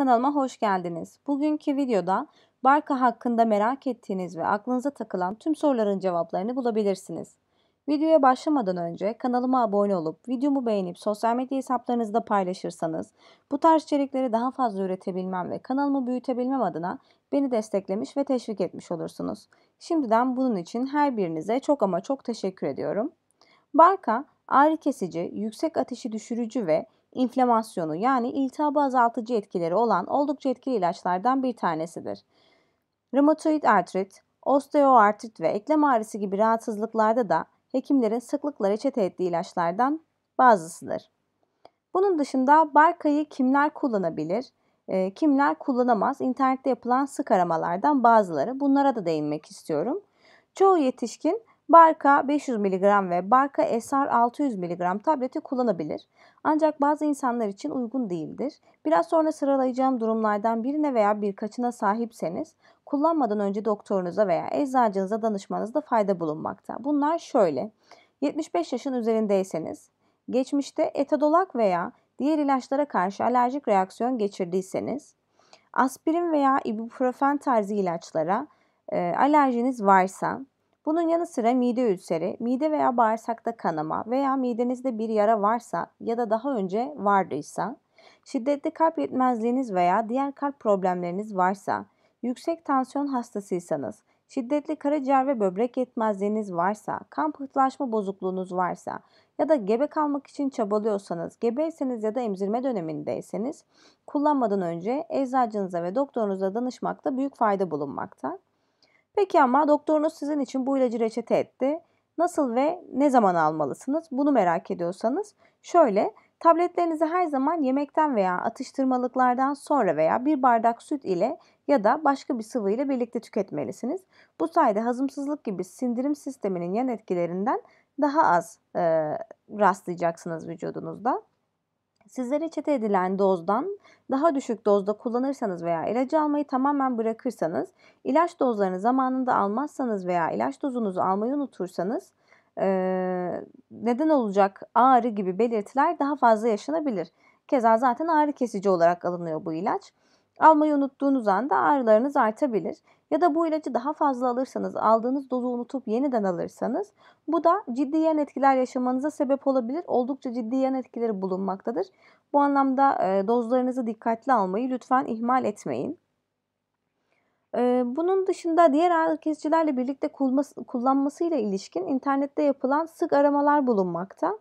Kanalıma hoş geldiniz. Bugünkü videoda Barka hakkında merak ettiğiniz ve aklınıza takılan tüm soruların cevaplarını bulabilirsiniz. Videoya başlamadan önce kanalıma abone olup videomu beğenip sosyal medya hesaplarınızda paylaşırsanız bu tarz içerikleri daha fazla üretebilmem ve kanalımı büyütebilmem adına beni desteklemiş ve teşvik etmiş olursunuz. Şimdiden bunun için her birinize çok ama çok teşekkür ediyorum. Barka ağrı kesici, yüksek ateşi düşürücü ve inflamasyonu yani iltihabı azaltıcı etkileri olan oldukça etkili ilaçlardan bir tanesidir. Rheumatoid artrit, osteoartrit ve eklem ağrısı gibi rahatsızlıklarda da hekimlerin sıklıkla reçete ettiği ilaçlardan bazısıdır. Bunun dışında barkayı kimler kullanabilir, e, kimler kullanamaz internette yapılan sık aramalardan bazıları bunlara da değinmek istiyorum. Çoğu yetişkin Barka 500 mg ve Barka SR 600 mg tableti kullanabilir. Ancak bazı insanlar için uygun değildir. Biraz sonra sıralayacağım durumlardan birine veya birkaçına sahipseniz kullanmadan önce doktorunuza veya eczacınıza danışmanızda fayda bulunmakta. Bunlar şöyle. 75 yaşın üzerindeyseniz, geçmişte etadolak veya diğer ilaçlara karşı alerjik reaksiyon geçirdiyseniz, aspirin veya ibuprofen tarzı ilaçlara e, alerjiniz varsa, bunun yanı sıra mide ülseri, mide veya bağırsakta kanama veya midenizde bir yara varsa ya da daha önce vardıysa, şiddetli kalp yetmezliğiniz veya diğer kalp problemleriniz varsa, yüksek tansiyon hastasıysanız, şiddetli karaciğer ve böbrek yetmezliğiniz varsa, kan pıhtılaşma bozukluğunuz varsa ya da gebe kalmak için çabalıyorsanız, gebeyseniz ya da emzirme dönemindeyseniz kullanmadan önce eczacınıza ve doktorunuza danışmakta büyük fayda bulunmakta. Peki ama doktorunuz sizin için bu ilacı reçete etti. Nasıl ve ne zaman almalısınız? Bunu merak ediyorsanız şöyle tabletlerinizi her zaman yemekten veya atıştırmalıklardan sonra veya bir bardak süt ile ya da başka bir sıvı ile birlikte tüketmelisiniz. Bu sayede hazımsızlık gibi sindirim sisteminin yan etkilerinden daha az e, rastlayacaksınız vücudunuzda. Sizlere çete edilen dozdan daha düşük dozda kullanırsanız veya ilacı almayı tamamen bırakırsanız, ilaç dozlarını zamanında almazsanız veya ilaç dozunuzu almayı unutursanız neden olacak ağrı gibi belirtiler daha fazla yaşanabilir. Keza zaten ağrı kesici olarak alınıyor bu ilaç. Almayı unuttuğunuz anda ağrılarınız artabilir. Ya da bu ilacı daha fazla alırsanız, aldığınız dozu unutup yeniden alırsanız bu da ciddi yan etkiler yaşamanıza sebep olabilir. Oldukça ciddi yan etkileri bulunmaktadır. Bu anlamda e, dozlarınızı dikkatli almayı lütfen ihmal etmeyin. E, bunun dışında diğer ağrı kesicilerle birlikte kullanmasıyla ilişkin internette yapılan sık aramalar bulunmakta.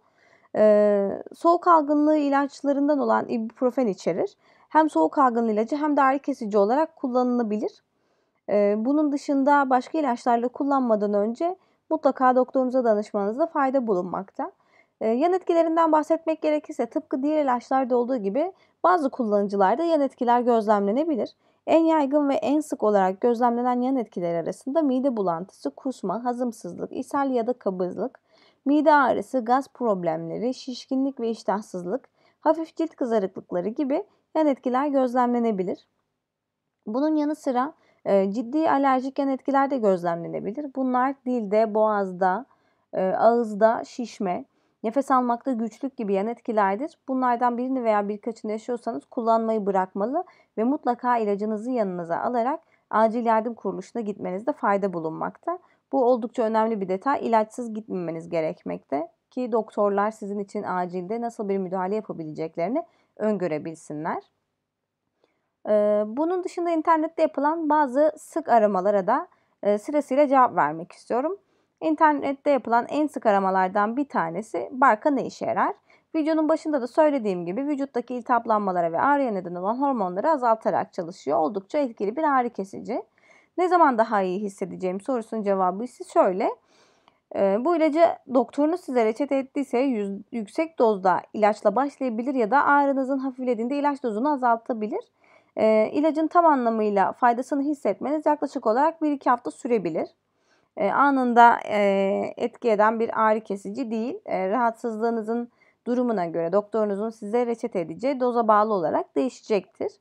E, soğuk algınlığı ilaçlarından olan ibuprofen içerir hem soğuk algın ilacı hem de ağrı kesici olarak kullanılabilir. Ee, bunun dışında başka ilaçlarla kullanmadan önce mutlaka doktorunuza danışmanızda fayda bulunmakta. Ee, yan etkilerinden bahsetmek gerekirse tıpkı diğer ilaçlarda olduğu gibi bazı kullanıcılarda yan etkiler gözlemlenebilir. En yaygın ve en sık olarak gözlemlenen yan etkiler arasında mide bulantısı, kusma, hazımsızlık, ishal ya da kabızlık, mide ağrısı, gaz problemleri, şişkinlik ve iştahsızlık, hafif cilt kızarıklıkları gibi yan etkiler gözlemlenebilir. Bunun yanı sıra e, ciddi alerjik yan etkiler de gözlemlenebilir. Bunlar dilde, boğazda, e, ağızda şişme, nefes almakta güçlük gibi yan etkilerdir. Bunlardan birini veya birkaçını yaşıyorsanız kullanmayı bırakmalı ve mutlaka ilacınızı yanınıza alarak acil yardım kuruluşuna gitmenizde fayda bulunmakta. Bu oldukça önemli bir detay. İlaçsız gitmemeniz gerekmekte ki doktorlar sizin için acilde nasıl bir müdahale yapabileceklerini öngörebilsinler. Bunun dışında internette yapılan bazı sık aramalara da sırasıyla cevap vermek istiyorum. İnternette yapılan en sık aramalardan bir tanesi barka ne işe yarar? Videonun başında da söylediğim gibi vücuttaki iltihaplanmalara ve ağrıya neden olan hormonları azaltarak çalışıyor. Oldukça etkili bir ağrı kesici. Ne zaman daha iyi hissedeceğim sorusunun cevabı ise şöyle. Ee, bu ilacı doktorunuz size reçete ettiyse yüksek dozda ilaçla başlayabilir ya da ağrınızın hafiflediğinde ilaç dozunu azaltabilir. Ee, ilacın tam anlamıyla faydasını hissetmeniz yaklaşık olarak 1-2 hafta sürebilir. Ee, anında e, etki eden bir ağrı kesici değil. Rahatsızlığınızın durumuna göre doktorunuzun size reçete edeceği doza bağlı olarak değişecektir.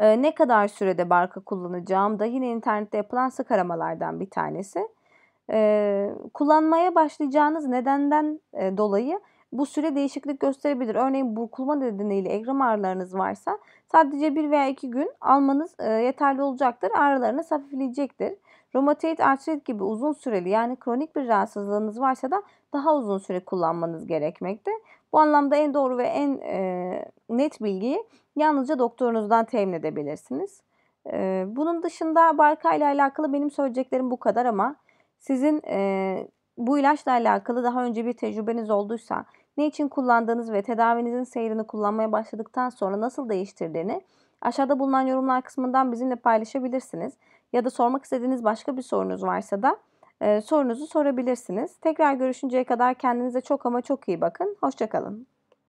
Ne kadar sürede barka kullanacağım da yine internette yapılan sık aramalardan bir tanesi e, kullanmaya başlayacağınız nedenden e, dolayı bu süre değişiklik gösterebilir. Örneğin burkulma nedeniyle ekrem ağrılarınız varsa sadece bir veya iki gün almanız e, yeterli olacaktır. Ağrılarınız hafifleyecektir. Romatoid artrit gibi uzun süreli yani kronik bir rahatsızlığınız varsa da daha uzun süre kullanmanız gerekmekte. Bu anlamda en doğru ve en e, net bilgiyi yalnızca doktorunuzdan temin edebilirsiniz. E, bunun dışında barka ile alakalı benim söyleyeceklerim bu kadar ama sizin e, bu ilaçla alakalı daha önce bir tecrübeniz olduysa ne için kullandığınız ve tedavinizin seyrini kullanmaya başladıktan sonra nasıl değiştirdiğini aşağıda bulunan yorumlar kısmından bizimle paylaşabilirsiniz. Ya da sormak istediğiniz başka bir sorunuz varsa da e, sorunuzu sorabilirsiniz. Tekrar görüşünceye kadar kendinize çok ama çok iyi bakın. Hoşçakalın.